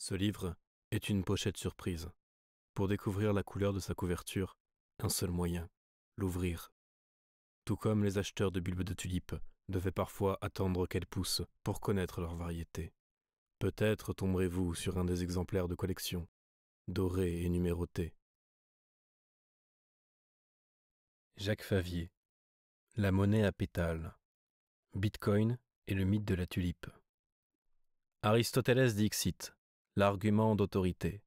Ce livre est une pochette surprise. Pour découvrir la couleur de sa couverture, un seul moyen, l'ouvrir. Tout comme les acheteurs de bulbes de tulipes devaient parfois attendre qu'elles poussent pour connaître leur variété. Peut-être tomberez-vous sur un des exemplaires de collection, dorés et numérotés. Jacques Favier La monnaie à pétales Bitcoin et le mythe de la tulipe Aristoteles dixit l'argument d'autorité.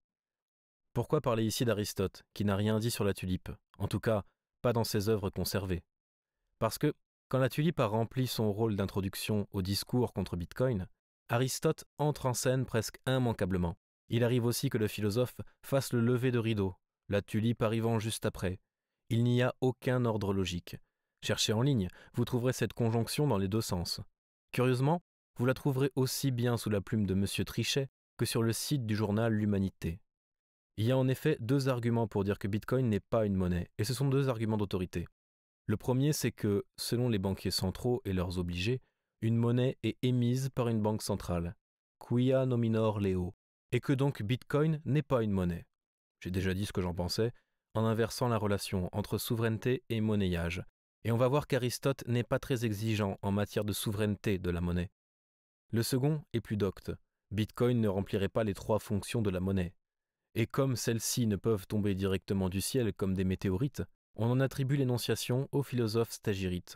Pourquoi parler ici d'Aristote, qui n'a rien dit sur la tulipe, en tout cas pas dans ses œuvres conservées Parce que, quand la tulipe a rempli son rôle d'introduction au discours contre Bitcoin, Aristote entre en scène presque immanquablement. Il arrive aussi que le philosophe fasse le lever de rideau, la tulipe arrivant juste après. Il n'y a aucun ordre logique. Cherchez en ligne, vous trouverez cette conjonction dans les deux sens. Curieusement, vous la trouverez aussi bien sous la plume de M. Trichet sur le site du journal L'Humanité. Il y a en effet deux arguments pour dire que Bitcoin n'est pas une monnaie, et ce sont deux arguments d'autorité. Le premier, c'est que, selon les banquiers centraux et leurs obligés, une monnaie est émise par une banque centrale, quia nominor leo, et que donc Bitcoin n'est pas une monnaie. J'ai déjà dit ce que j'en pensais, en inversant la relation entre souveraineté et monnayage, et on va voir qu'Aristote n'est pas très exigeant en matière de souveraineté de la monnaie. Le second est plus docte. Bitcoin ne remplirait pas les trois fonctions de la monnaie. Et comme celles-ci ne peuvent tomber directement du ciel comme des météorites, on en attribue l'énonciation au philosophe stagirite.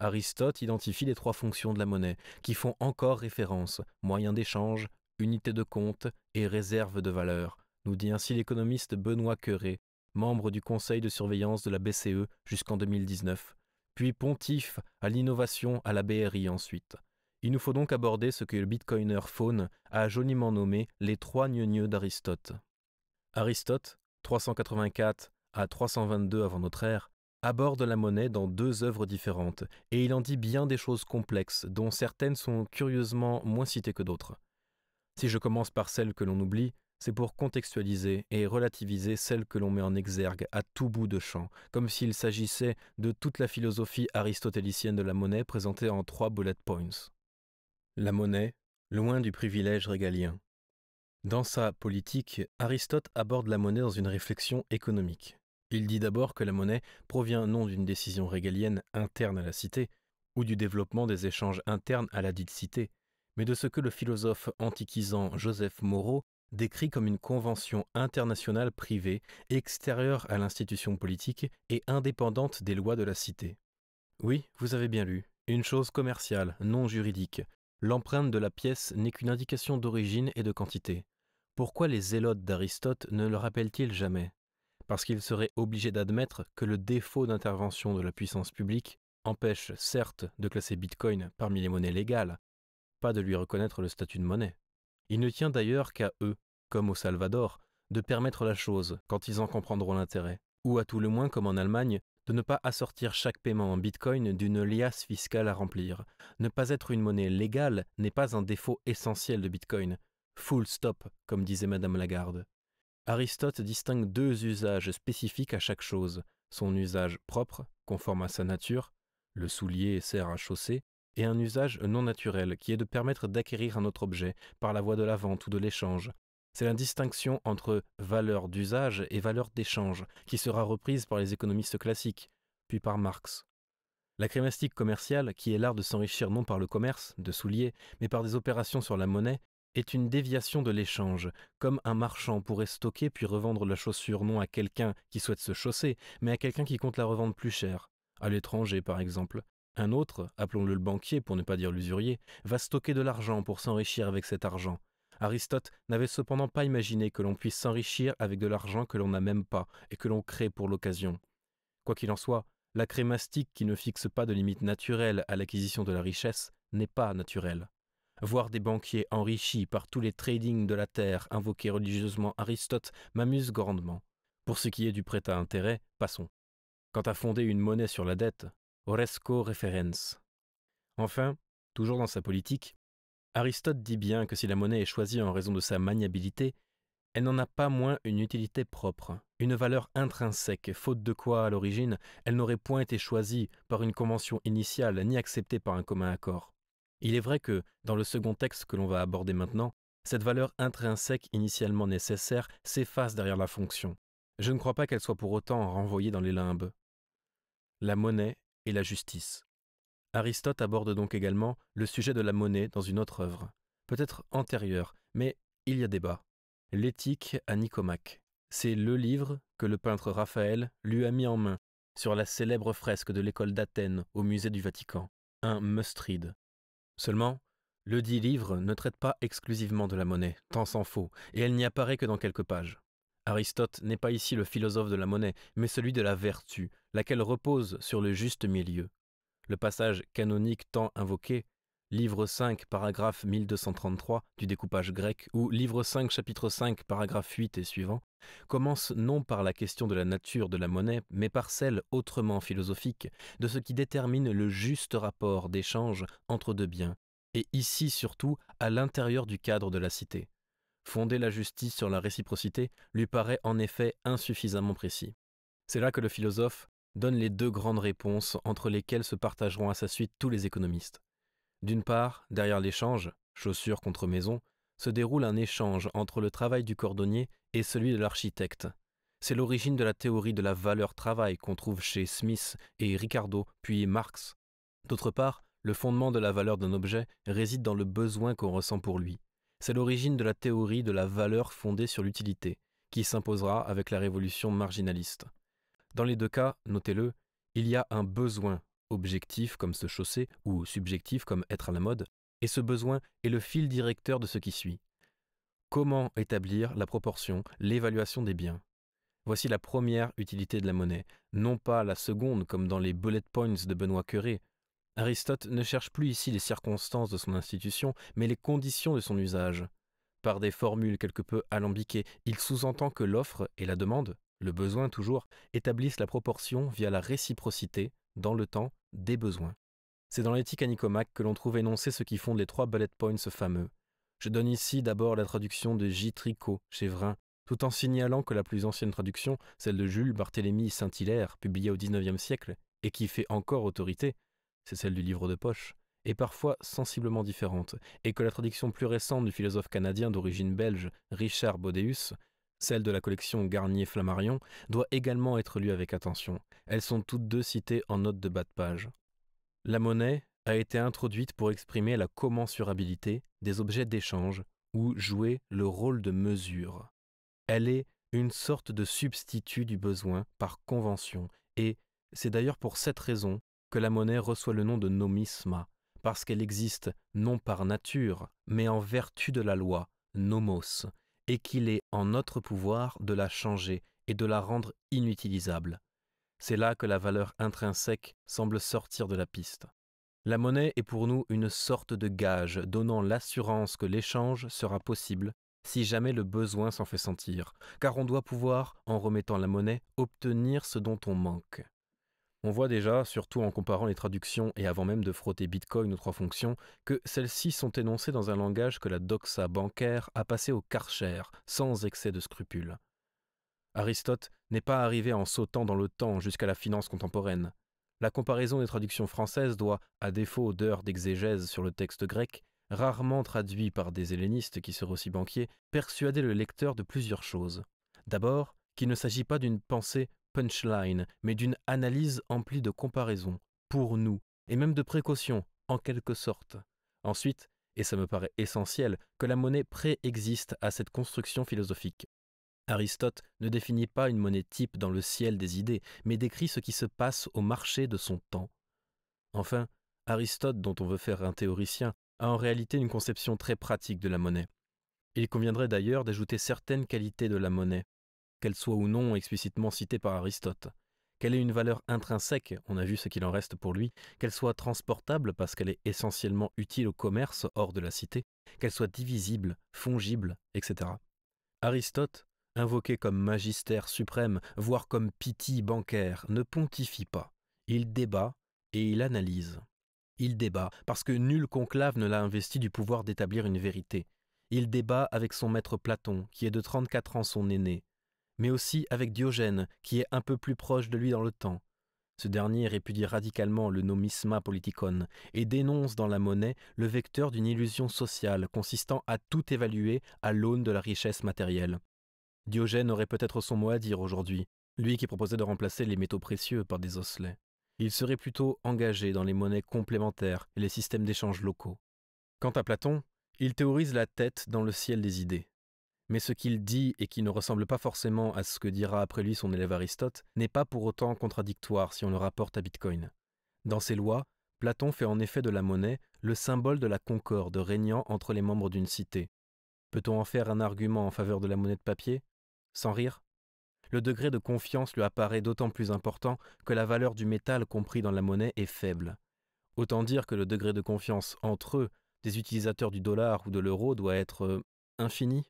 Aristote identifie les trois fonctions de la monnaie, qui font encore référence, moyen d'échange, unité de compte et réserve de valeur, nous dit ainsi l'économiste Benoît Curé, membre du conseil de surveillance de la BCE jusqu'en 2019, puis pontife à l'innovation à la BRI ensuite. Il nous faut donc aborder ce que le bitcoiner Faune a joliment nommé les trois gneugneux d'Aristote. Aristote, 384 à 322 avant notre ère, aborde la monnaie dans deux œuvres différentes, et il en dit bien des choses complexes, dont certaines sont curieusement moins citées que d'autres. Si je commence par celles que l'on oublie, c'est pour contextualiser et relativiser celles que l'on met en exergue à tout bout de champ, comme s'il s'agissait de toute la philosophie aristotélicienne de la monnaie présentée en trois bullet points la monnaie, loin du privilège régalien. Dans sa politique, Aristote aborde la monnaie dans une réflexion économique. Il dit d'abord que la monnaie provient non d'une décision régalienne interne à la cité, ou du développement des échanges internes à la dite cité, mais de ce que le philosophe antiquisant Joseph Moreau décrit comme une convention internationale privée, extérieure à l'institution politique et indépendante des lois de la cité. Oui, vous avez bien lu, une chose commerciale, non juridique, L'empreinte de la pièce n'est qu'une indication d'origine et de quantité. Pourquoi les zélotes d'Aristote ne le rappellent-ils jamais Parce qu'ils seraient obligés d'admettre que le défaut d'intervention de la puissance publique empêche, certes, de classer Bitcoin parmi les monnaies légales, pas de lui reconnaître le statut de monnaie. Il ne tient d'ailleurs qu'à eux, comme au Salvador, de permettre la chose quand ils en comprendront l'intérêt, ou à tout le moins comme en Allemagne, de ne pas assortir chaque paiement en Bitcoin d'une liasse fiscale à remplir. Ne pas être une monnaie légale n'est pas un défaut essentiel de Bitcoin. Full stop, comme disait Madame Lagarde. Aristote distingue deux usages spécifiques à chaque chose, son usage propre, conforme à sa nature, le soulier sert à chausser, et un usage non naturel, qui est de permettre d'acquérir un autre objet, par la voie de la vente ou de l'échange, c'est la distinction entre valeur d'usage et valeur d'échange, qui sera reprise par les économistes classiques, puis par Marx. La crémastique commerciale, qui est l'art de s'enrichir non par le commerce, de souliers, mais par des opérations sur la monnaie, est une déviation de l'échange, comme un marchand pourrait stocker puis revendre la chaussure non à quelqu'un qui souhaite se chausser, mais à quelqu'un qui compte la revendre plus cher, à l'étranger par exemple. Un autre, appelons-le le banquier pour ne pas dire l'usurier, va stocker de l'argent pour s'enrichir avec cet argent, Aristote n'avait cependant pas imaginé que l'on puisse s'enrichir avec de l'argent que l'on n'a même pas et que l'on crée pour l'occasion. Quoi qu'il en soit, la crémastique qui ne fixe pas de limite naturelle à l'acquisition de la richesse n'est pas naturelle. Voir des banquiers enrichis par tous les tradings de la terre invoqués religieusement Aristote m'amuse grandement. Pour ce qui est du prêt à intérêt, passons. Quant à fonder une monnaie sur la dette, Oresco referens. Enfin, toujours dans sa politique, Aristote dit bien que si la monnaie est choisie en raison de sa maniabilité, elle n'en a pas moins une utilité propre, une valeur intrinsèque, faute de quoi, à l'origine, elle n'aurait point été choisie par une convention initiale ni acceptée par un commun accord. Il est vrai que, dans le second texte que l'on va aborder maintenant, cette valeur intrinsèque initialement nécessaire s'efface derrière la fonction. Je ne crois pas qu'elle soit pour autant renvoyée dans les limbes. La monnaie et la justice. Aristote aborde donc également le sujet de la monnaie dans une autre œuvre, peut-être antérieure, mais il y a débat. L'éthique à Nicomaque. C'est le livre que le peintre Raphaël lui a mis en main sur la célèbre fresque de l'école d'Athènes au musée du Vatican, un mustrid. Seulement, le dit livre ne traite pas exclusivement de la monnaie, tant s'en faut, et elle n'y apparaît que dans quelques pages. Aristote n'est pas ici le philosophe de la monnaie, mais celui de la vertu, laquelle repose sur le juste milieu, le passage canonique tant invoqué, livre 5, paragraphe 1233 du découpage grec, ou livre 5, chapitre 5, paragraphe 8 et suivant, commence non par la question de la nature de la monnaie, mais par celle autrement philosophique de ce qui détermine le juste rapport d'échange entre deux biens, et ici surtout à l'intérieur du cadre de la cité. Fonder la justice sur la réciprocité lui paraît en effet insuffisamment précis. C'est là que le philosophe donne les deux grandes réponses entre lesquelles se partageront à sa suite tous les économistes. D'une part, derrière l'échange, chaussures contre maison, se déroule un échange entre le travail du cordonnier et celui de l'architecte. C'est l'origine de la théorie de la valeur travail qu'on trouve chez Smith et Ricardo, puis Marx. D'autre part, le fondement de la valeur d'un objet réside dans le besoin qu'on ressent pour lui. C'est l'origine de la théorie de la valeur fondée sur l'utilité, qui s'imposera avec la révolution marginaliste. Dans les deux cas, notez-le, il y a un besoin, objectif comme se chausser ou subjectif comme être à la mode, et ce besoin est le fil directeur de ce qui suit. Comment établir la proportion, l'évaluation des biens Voici la première utilité de la monnaie, non pas la seconde comme dans les bullet points de Benoît Curé. Aristote ne cherche plus ici les circonstances de son institution, mais les conditions de son usage. Par des formules quelque peu alambiquées, il sous-entend que l'offre et la demande, le besoin toujours, établissent la proportion via la réciprocité, dans le temps, des besoins. C'est dans l'éthique à que l'on trouve énoncé ce qui font les trois bullet points fameux. Je donne ici d'abord la traduction de J. Tricot chez Vrin, tout en signalant que la plus ancienne traduction, celle de Jules Barthélemy Saint-Hilaire, publiée au XIXe siècle, et qui fait encore autorité, c'est celle du livre de poche, est parfois sensiblement différente, et que la traduction plus récente du philosophe canadien d'origine belge Richard Bodeus, celle de la collection Garnier-Flammarion, doit également être lue avec attention. Elles sont toutes deux citées en note de bas de page. La monnaie a été introduite pour exprimer la commensurabilité des objets d'échange ou jouer le rôle de mesure. Elle est une sorte de substitut du besoin par convention et c'est d'ailleurs pour cette raison que la monnaie reçoit le nom de nomisma, parce qu'elle existe non par nature, mais en vertu de la loi, nomos, et qu'il est en notre pouvoir de la changer et de la rendre inutilisable. C'est là que la valeur intrinsèque semble sortir de la piste. La monnaie est pour nous une sorte de gage donnant l'assurance que l'échange sera possible si jamais le besoin s'en fait sentir, car on doit pouvoir, en remettant la monnaie, obtenir ce dont on manque. On voit déjà, surtout en comparant les traductions et avant même de frotter Bitcoin aux trois fonctions, que celles-ci sont énoncées dans un langage que la doxa bancaire a passé au karcher, sans excès de scrupules. Aristote n'est pas arrivé en sautant dans le temps jusqu'à la finance contemporaine. La comparaison des traductions françaises doit, à défaut d'heures d'exégèse sur le texte grec, rarement traduit par des hellénistes qui seraient aussi banquiers, persuader le lecteur de plusieurs choses. D'abord, qu'il ne s'agit pas d'une pensée punchline, mais d'une analyse emplie de comparaisons, pour nous, et même de précautions, en quelque sorte. Ensuite, et ça me paraît essentiel, que la monnaie préexiste à cette construction philosophique. Aristote ne définit pas une monnaie type dans le ciel des idées, mais décrit ce qui se passe au marché de son temps. Enfin, Aristote, dont on veut faire un théoricien, a en réalité une conception très pratique de la monnaie. Il conviendrait d'ailleurs d'ajouter certaines qualités de la monnaie, qu'elle soit ou non explicitement citée par Aristote, qu'elle ait une valeur intrinsèque, on a vu ce qu'il en reste pour lui, qu'elle soit transportable parce qu'elle est essentiellement utile au commerce hors de la cité, qu'elle soit divisible, fongible, etc. Aristote, invoqué comme magistère suprême, voire comme piti bancaire, ne pontifie pas, il débat et il analyse. Il débat, parce que nul conclave ne l'a investi du pouvoir d'établir une vérité. Il débat avec son maître Platon, qui est de 34 ans son aîné, mais aussi avec Diogène, qui est un peu plus proche de lui dans le temps. Ce dernier répudie radicalement le nomisma politicon et dénonce dans la monnaie le vecteur d'une illusion sociale consistant à tout évaluer à l'aune de la richesse matérielle. Diogène aurait peut-être son mot à dire aujourd'hui, lui qui proposait de remplacer les métaux précieux par des osselets. Il serait plutôt engagé dans les monnaies complémentaires et les systèmes d'échange locaux. Quant à Platon, il théorise la tête dans le ciel des idées. Mais ce qu'il dit, et qui ne ressemble pas forcément à ce que dira après lui son élève Aristote, n'est pas pour autant contradictoire si on le rapporte à Bitcoin. Dans ses lois, Platon fait en effet de la monnaie le symbole de la concorde régnant entre les membres d'une cité. Peut-on en faire un argument en faveur de la monnaie de papier Sans rire Le degré de confiance lui apparaît d'autant plus important que la valeur du métal compris dans la monnaie est faible. Autant dire que le degré de confiance entre eux, des utilisateurs du dollar ou de l'euro, doit être euh, infini.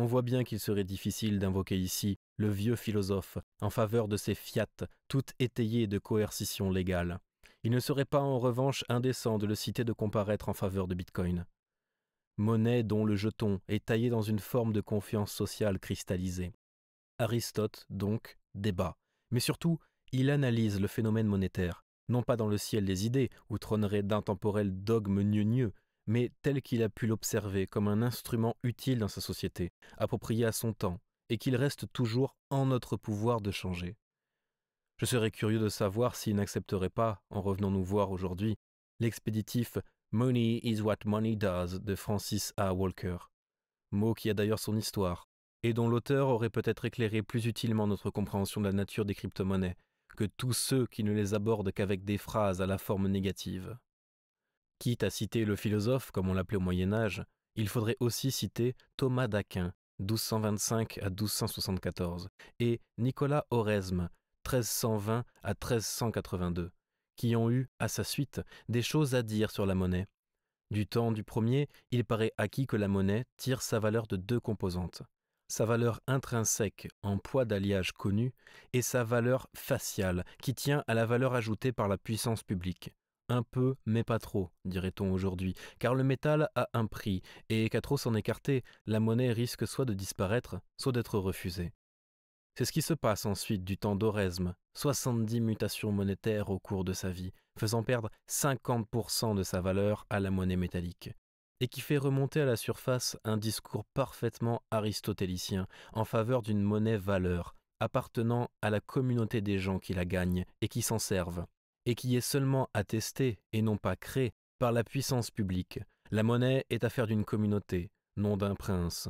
On voit bien qu'il serait difficile d'invoquer ici le vieux philosophe en faveur de ces fiats, toutes étayées de coercition légale. Il ne serait pas en revanche indécent de le citer de comparaître en faveur de Bitcoin. Monnaie dont le jeton est taillé dans une forme de confiance sociale cristallisée. Aristote, donc, débat. Mais surtout, il analyse le phénomène monétaire, non pas dans le ciel des idées, où trônerait d'intemporels dogmes gneugneux, mais tel qu'il a pu l'observer comme un instrument utile dans sa société, approprié à son temps, et qu'il reste toujours en notre pouvoir de changer. Je serais curieux de savoir s'il n'accepterait pas, en revenant nous voir aujourd'hui, l'expéditif Money is what money does de Francis A. Walker, mot qui a d'ailleurs son histoire, et dont l'auteur aurait peut-être éclairé plus utilement notre compréhension de la nature des crypto-monnaies que tous ceux qui ne les abordent qu'avec des phrases à la forme négative. Quitte à citer le philosophe, comme on l'appelait au Moyen Âge, il faudrait aussi citer Thomas d'Aquin, 1225 à 1274, et Nicolas Oresme, 1320 à 1382, qui ont eu, à sa suite, des choses à dire sur la monnaie. Du temps du premier, il paraît acquis que la monnaie tire sa valeur de deux composantes sa valeur intrinsèque en poids d'alliage connu et sa valeur faciale qui tient à la valeur ajoutée par la puissance publique. Un peu, mais pas trop, dirait-on aujourd'hui, car le métal a un prix, et qu'à trop s'en écarter, la monnaie risque soit de disparaître, soit d'être refusée. C'est ce qui se passe ensuite du temps d'Oresme, 70 mutations monétaires au cours de sa vie, faisant perdre 50% de sa valeur à la monnaie métallique, et qui fait remonter à la surface un discours parfaitement aristotélicien en faveur d'une monnaie valeur, appartenant à la communauté des gens qui la gagnent et qui s'en servent et qui est seulement attestée et non pas créé par la puissance publique, la monnaie est affaire d'une communauté, non d'un prince.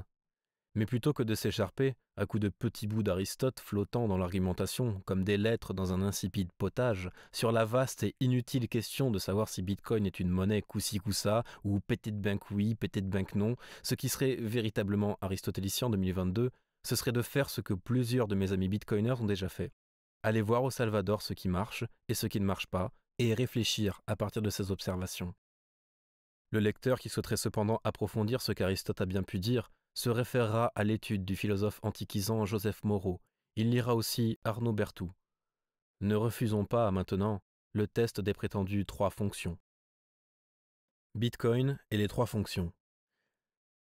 Mais plutôt que de s'écharper, à coups de petits bouts d'Aristote flottant dans l'argumentation, comme des lettres dans un insipide potage, sur la vaste et inutile question de savoir si Bitcoin est une monnaie coussi coussa ou petite de banque oui, petite banque non, ce qui serait véritablement aristotélicien en 2022, ce serait de faire ce que plusieurs de mes amis bitcoiners ont déjà fait, aller voir au Salvador ce qui marche et ce qui ne marche pas, et réfléchir à partir de ces observations. Le lecteur qui souhaiterait cependant approfondir ce qu'Aristote a bien pu dire se référera à l'étude du philosophe antiquisant Joseph Moreau. Il lira aussi Arnaud Berthoud. Ne refusons pas maintenant le test des prétendues trois fonctions. Bitcoin et les trois fonctions.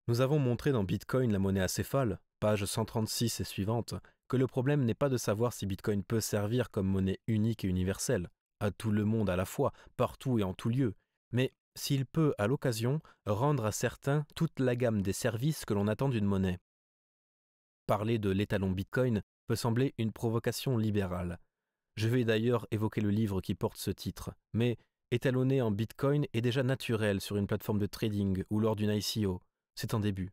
Nous avons montré dans Bitcoin la monnaie acéphale, page 136 et suivante, que le problème n'est pas de savoir si Bitcoin peut servir comme monnaie unique et universelle, à tout le monde à la fois, partout et en tout lieu, mais s'il peut, à l'occasion, rendre à certains toute la gamme des services que l'on attend d'une monnaie. Parler de l'étalon Bitcoin peut sembler une provocation libérale. Je vais d'ailleurs évoquer le livre qui porte ce titre, mais étalonner en Bitcoin est déjà naturel sur une plateforme de trading ou lors d'une ICO. C'est un début.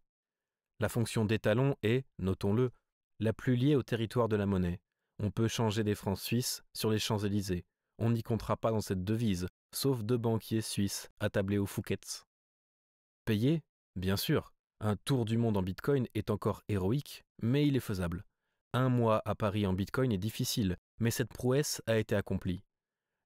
La fonction d'étalon est, notons-le, la plus liée au territoire de la monnaie. On peut changer des francs suisses sur les Champs-Élysées. On n'y comptera pas dans cette devise, sauf deux banquiers suisses attablés aux Fouquet's. Payer Bien sûr. Un tour du monde en bitcoin est encore héroïque, mais il est faisable. Un mois à Paris en bitcoin est difficile, mais cette prouesse a été accomplie.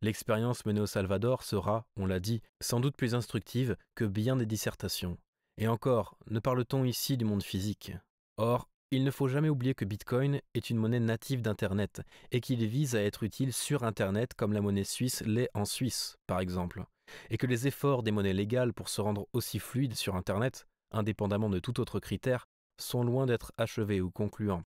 L'expérience menée au Salvador sera, on l'a dit, sans doute plus instructive que bien des dissertations. Et encore, ne parle-t-on ici du monde physique Or, il ne faut jamais oublier que Bitcoin est une monnaie native d'Internet et qu'il vise à être utile sur Internet comme la monnaie suisse l'est en Suisse, par exemple, et que les efforts des monnaies légales pour se rendre aussi fluides sur Internet, indépendamment de tout autre critère, sont loin d'être achevés ou concluants.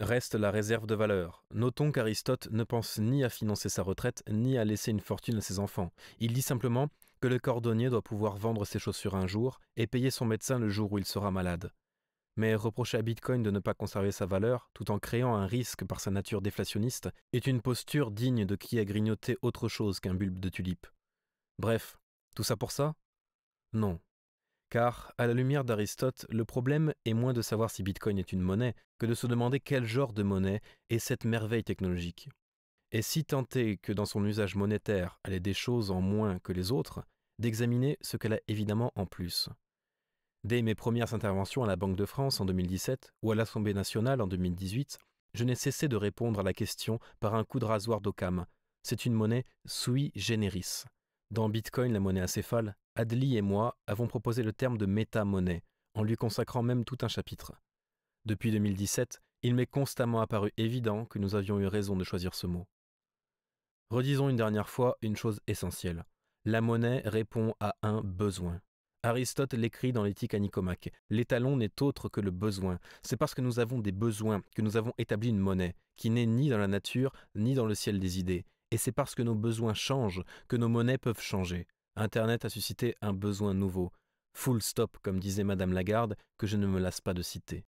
Reste la réserve de valeur. Notons qu'Aristote ne pense ni à financer sa retraite, ni à laisser une fortune à ses enfants. Il dit simplement que le cordonnier doit pouvoir vendre ses chaussures un jour et payer son médecin le jour où il sera malade. Mais reprocher à Bitcoin de ne pas conserver sa valeur, tout en créant un risque par sa nature déflationniste, est une posture digne de qui a grignoté autre chose qu'un bulbe de tulipe. Bref, tout ça pour ça Non. Car, à la lumière d'Aristote, le problème est moins de savoir si Bitcoin est une monnaie que de se demander quel genre de monnaie est cette merveille technologique. Et si tenter que dans son usage monétaire elle ait des choses en moins que les autres, d'examiner ce qu'elle a évidemment en plus. Dès mes premières interventions à la Banque de France en 2017 ou à l'Assemblée nationale en 2018, je n'ai cessé de répondre à la question par un coup de rasoir d'Occam. C'est une monnaie sui generis. Dans Bitcoin, la monnaie acéphale, Adli et moi avons proposé le terme de méta-monnaie, en lui consacrant même tout un chapitre. Depuis 2017, il m'est constamment apparu évident que nous avions eu raison de choisir ce mot. Redisons une dernière fois une chose essentielle. La monnaie répond à un besoin. Aristote l'écrit dans l'éthique à L'étalon n'est autre que le besoin. C'est parce que nous avons des besoins que nous avons établi une monnaie, qui n'est ni dans la nature, ni dans le ciel des idées. Et c'est parce que nos besoins changent que nos monnaies peuvent changer. Internet a suscité un besoin nouveau. Full stop, comme disait Madame Lagarde, que je ne me lasse pas de citer.